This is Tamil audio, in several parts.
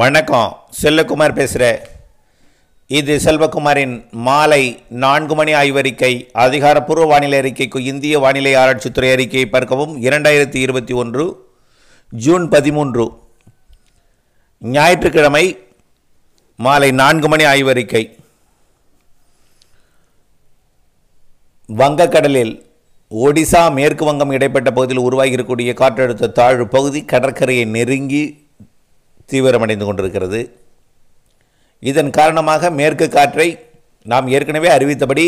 வணக்கம் செல்லக்குமார் பேசுகிறேன் இது செல்வகுமாரின் மாலை நான்கு மணி ஆய்வறிக்கை அதிகாரப்பூர்வ வானிலை அறிக்கைக்கு இந்திய வானிலை ஆராய்ச்சித்துறை அறிக்கையை பார்க்கவும் இரண்டாயிரத்தி இருபத்தி ஒன்று ஜூன் பதிமூன்று ஞாயிற்றுக்கிழமை மாலை நான்கு மணி ஆய்வறிக்கை வங்கக்கடலில் ஒடிசா மேற்கு வங்கம் இடைப்பட்ட பகுதியில் உருவாகியிருக்கக்கூடிய காற்றழுத்த தாழ்வு பகுதி கடற்கரையை நெருங்கி தீவிரமடைந்து கொண்டிருக்கிறது இதன் காரணமாக மேற்கு காற்றை நாம் ஏற்கனவே அறிவித்தபடி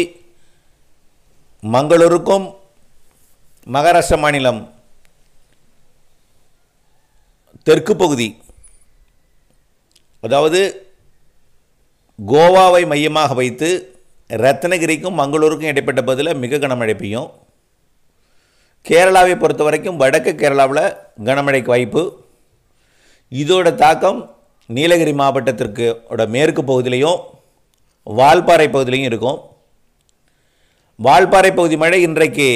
மங்களூருக்கும் மகாராஷ்டிர மாநிலம் தெற்கு பகுதி அதாவது கோவாவை மையமாக வைத்து ரத்னகிரிக்கும் மங்களூருக்கும் இடைப்பட்ட பகுதியில் மிக கனமழை பெய்யும் கேரளாவை பொறுத்த வரைக்கும் வடக்கு கேரளாவில் கனமழைக்கு வாய்ப்பு இதோட தாக்கம் நீலகிரி மாவட்டத்திற்கு மேற்கு பகுதியிலையும் வால்பாறை பகுதியிலையும் இருக்கும் வால்பாறை பகுதி மழை இன்றைக்கு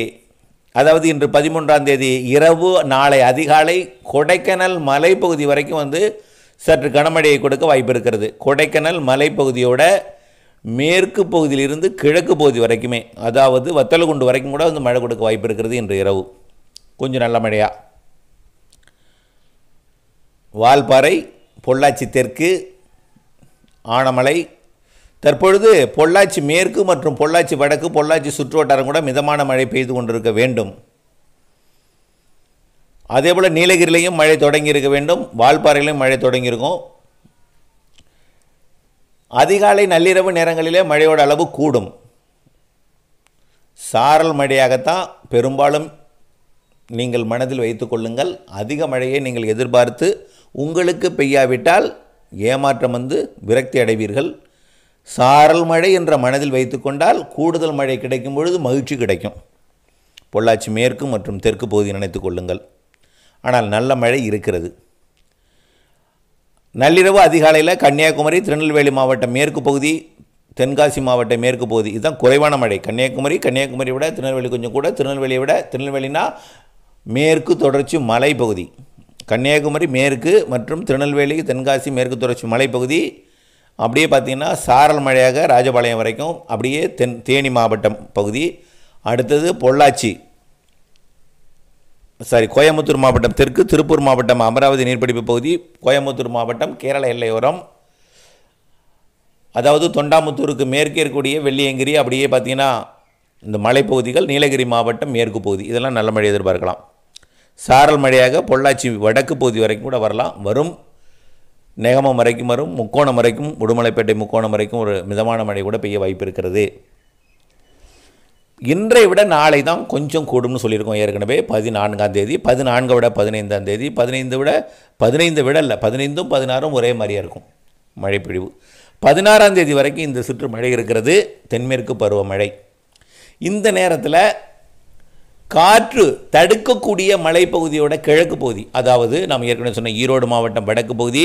அதாவது இன்று பதிமூன்றாம் தேதி இரவு நாளை அதிகாலை கொடைக்கானல் மலைப்பகுதி வரைக்கும் வந்து சற்று கனமழையை கொடுக்க வாய்ப்பு இருக்கிறது கொடைக்கானல் மலைப்பகுதியோட மேற்கு பகுதியிலிருந்து கிழக்கு பகுதி வரைக்குமே அதாவது வத்தலகுண்டு வரைக்கும் கூட வந்து மழை கொடுக்க வாய்ப்பு இருக்கிறது இன்று இரவு கொஞ்சம் நல்ல மழையாக வால்பாறை பொள்ளாச்சி தெற்கு ஆனமலை தற்பொழுது பொள்ளாச்சி மேற்கு மற்றும் பொள்ளாச்சி வடக்கு பொள்ளாச்சி சுற்றுவட்டாரம் கூட மிதமான மழை பெய்து கொண்டிருக்க வேண்டும் அதேபோல் நீலகிரிலையும் மழை தொடங்கியிருக்க வேண்டும் வால்பாறையிலையும் மழை தொடங்கியிருக்கும் அதிகாலை நள்ளிரவு நேரங்களிலே மழையோட அளவு கூடும் சாரல் மழையாகத்தான் பெரும்பாலும் நீங்கள் மனதில் வைத்து கொள்ளுங்கள் அதிக மழையை நீங்கள் எதிர்பார்த்து உங்களுக்கு பெய்யாவிட்டால் ஏமாற்றம் வந்து விரக்தி அடைவீர்கள் சாரல் மழை என்ற மனதில் வைத்துக்கொண்டால் கூடுதல் மழை கிடைக்கும் பொழுது மகிழ்ச்சி கிடைக்கும் பொள்ளாச்சி மேற்கு மற்றும் தெற்கு பகுதி நினைத்து கொள்ளுங்கள் ஆனால் நல்ல மழை இருக்கிறது நள்ளிரவு அதிகாலையில் கன்னியாகுமரி திருநெல்வேலி மாவட்ட மேற்கு பகுதி தென்காசி மாவட்ட மேற்கு பகுதி இதுதான் குறைவான மழை கன்னியாகுமரி கன்னியாகுமரி விட திருநெல்வேலி கொஞ்சம் கூட திருநெல்வேலியை விட திருநெல்வேலினா மேற்கு தொடர்ச்சி மலைப்பகுதி கன்னியாகுமரி மேற்கு மற்றும் திருநெல்வேலி தென்காசி மேற்கு தொடர்ச்சி மலைப்பகுதி அப்படியே பார்த்திங்கன்னா சாரல் மழையாக ராஜபாளையம் வரைக்கும் அப்படியே தென் தேனி மாவட்டம் பகுதி அடுத்தது பொள்ளாச்சி சாரி கோயம்புத்தூர் மாவட்டம் தெற்கு திருப்பூர் மாவட்டம் அமராவதி நீர்பிடிப்பு பகுதி கோயம்புத்தூர் மாவட்டம் கேரள எல்லையோரம் அதாவது தொண்டாமுத்தூருக்கு மேற்கே இருக்கக்கூடிய வெள்ளியங்கிரி அப்படியே பார்த்திங்கன்னா இந்த மலைப்பகுதிகள் நீலகிரி மாவட்டம் மேற்கு பகுதி இதெல்லாம் நல்ல மழை எதிர்பார்க்கலாம் சாரல் மழையாக பொள்ளாச்சி வடக்கு பகுதி வரைக்கும் கூட வரலாம் வரும் நேகமம் வரைக்கும் வரும் முக்கோணம் வரைக்கும் உடுமலைப்பேட்டை முக்கோணம் வரைக்கும் ஒரு மிதமான மழை கூட பெய்ய வாய்ப்பு இருக்கிறது இன்றை விட நாளை தான் கொஞ்சம் கூடும்னு சொல்லியிருக்கோம் ஏற்கனவே பதினான்காம் தேதி பதினான்கை விட பதினைந்தாம் தேதி பதினைந்து விட பதினைந்து விட இல்லை பதினைந்தும் பதினாறும் ஒரே மாதிரியாக இருக்கும் பிழிவு பதினாறாம் தேதி வரைக்கும் இந்த சுற்று மழை இருக்கிறது தென்மேற்கு பருவமழை இந்த நேரத்தில் காற்று தடுக்கக்கூடிய மலைப்பகுதியோட கிழக்கு பகுதி அதாவது நாம் ஏற்கனவே சொன்ன ஈரோடு மாவட்டம் வடக்கு பகுதி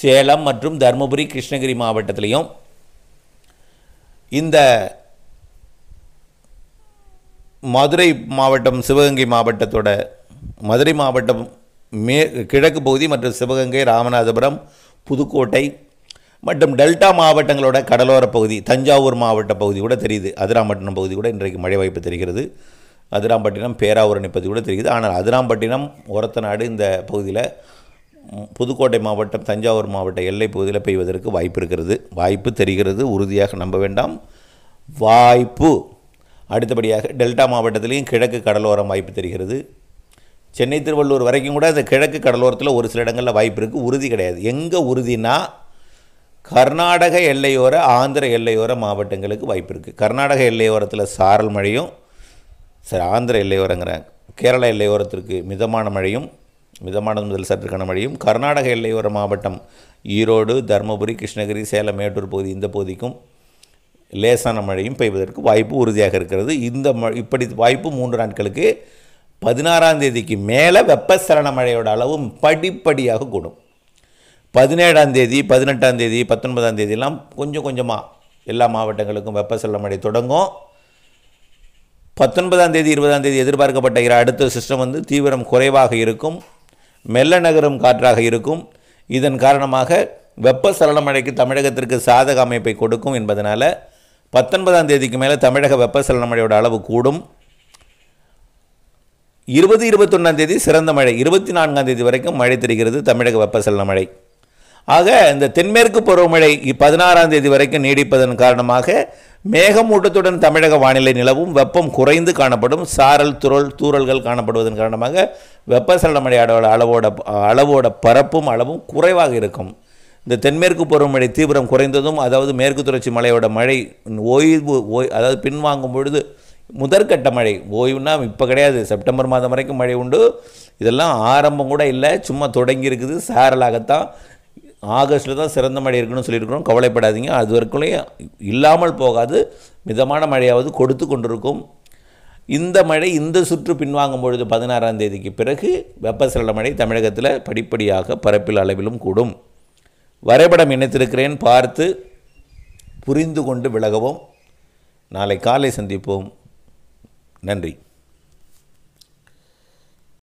சேலம் மற்றும் தருமபுரி கிருஷ்ணகிரி மாவட்டத்திலையும் இந்த மதுரை மாவட்டம் சிவகங்கை மாவட்டத்தோட மதுரை மாவட்டம் மே கிழக்கு பகுதி மற்றும் சிவகங்கை ராமநாதபுரம் புதுக்கோட்டை மற்றும் டெல்டா மாவட்டங்களோட கடலோரப் பகுதி தஞ்சாவூர் மாவட்ட பகுதி கூட தெரியுது அதிராமட்டம் பகுதி கூட இன்றைக்கு மழை வாய்ப்பு தெரிகிறது அதிராம்பட்டினம் பேராவூரணி பற்றி கூட தெரியுது ஆனால் அதிராம்பட்டினம் நாடு இந்த பகுதியில் புதுக்கோட்டை மாவட்டம் தஞ்சாவூர் மாவட்ட எல்லை பகுதியில் பெய்வதற்கு வாய்ப்பு இருக்கிறது வாய்ப்பு தெரிகிறது உறுதியாக நம்ப வேண்டாம் வாய்ப்பு அடுத்தபடியாக டெல்டா மாவட்டத்திலையும் கிழக்கு கடலோரம் வாய்ப்பு தெரிகிறது சென்னை திருவள்ளூர் வரைக்கும் கூட இந்த கிழக்கு கடலோரத்தில் ஒரு சில இடங்களில் வாய்ப்பு இருக்குது உறுதி கிடையாது எங்கே உறுதினா கர்நாடக எல்லையோர ஆந்திர எல்லையோர மாவட்டங்களுக்கு வாய்ப்பு இருக்குது கர்நாடக எல்லையோரத்தில் சாரல் மழையும் சரி ஆந்திர எல்லையோரங்கிறாங்க கேரள எல்லையோரத்திற்கு மிதமான மழையும் மிதமான முதல் சற்றுக்கான மழையும் கர்நாடக எல்லையோர மாவட்டம் ஈரோடு தருமபுரி கிருஷ்ணகிரி சேலம் மேட்டூர் பகுதி இந்த பகுதிக்கும் லேசான மழையும் பெய்வதற்கு வாய்ப்பு உறுதியாக இருக்கிறது இந்த ம இப்படி வாய்ப்பு மூன்று நாட்களுக்கு பதினாறாம் தேதிக்கு மேலே வெப்பசலன மழையோட அளவும் படிப்படியாக கூடும் பதினேழாம் தேதி பதினெட்டாம் தேதி பத்தொன்பதாம் தேதியெல்லாம் கொஞ்சம் கொஞ்சமாக எல்லா மாவட்டங்களுக்கும் வெப்பசலன மழை தொடங்கும் பத்தொன்பதாம் தேதி இருபதாம் தேதி எதிர்பார்க்கப்பட்ட அடுத்த சிஸ்டம் வந்து தீவிரம் குறைவாக இருக்கும் மெல்ல நகரும் காற்றாக இருக்கும் இதன் காரணமாக வெப்ப மழைக்கு தமிழகத்திற்கு சாதக அமைப்பை கொடுக்கும் என்பதனால் பத்தொன்பதாம் தேதிக்கு மேலே தமிழக வெப்ப மழையோட அளவு கூடும் இருபது இருபத்தொன்னாம் தேதி சிறந்த மழை இருபத்தி நான்காம் தேதி வரைக்கும் மழை தெரிகிறது தமிழக சலன மழை ஆக இந்த தென்மேற்கு பருவமழை பதினாறாம் தேதி வரைக்கும் நீடிப்பதன் காரணமாக மேகமூட்டத்துடன் தமிழக வானிலை நிலவும் வெப்பம் குறைந்து காணப்படும் சாரல் துரல் தூரல்கள் காணப்படுவதன் காரணமாக வெப்பசலன மழையோட அளவோட அளவோட பரப்பும் அளவும் குறைவாக இருக்கும் இந்த தென்மேற்கு பருவமழை தீவிரம் குறைந்ததும் அதாவது மேற்கு தொடர்ச்சி மலையோட மழை ஓய்வு ஓய் அதாவது பின்வாங்கும் பொழுது முதற்கட்ட மழை ஓய்வுனா இப்போ கிடையாது செப்டம்பர் மாதம் வரைக்கும் மழை உண்டு இதெல்லாம் ஆரம்பம் கூட இல்லை சும்மா தொடங்கியிருக்குது சாரலாகத்தான் ஆகஸ்ட்டில் தான் சிறந்த மழை இருக்குன்னு சொல்லியிருக்கிறோம் கவலைப்படாதீங்க அது வரைக்குள்ளே இல்லாமல் போகாது மிதமான மழையாவது கொடுத்து கொண்டிருக்கும் இந்த மழை இந்த சுற்று பின்வாங்கும் பொழுது பதினாறாம் தேதிக்கு பிறகு வெப்பசல மழை தமிழகத்தில் படிப்படியாக பரப்பில் அளவிலும் கூடும் வரைபடம் இணைத்திருக்கிறேன் பார்த்து புரிந்து கொண்டு விலகவும் நாளை காலை சந்திப்போம் நன்றி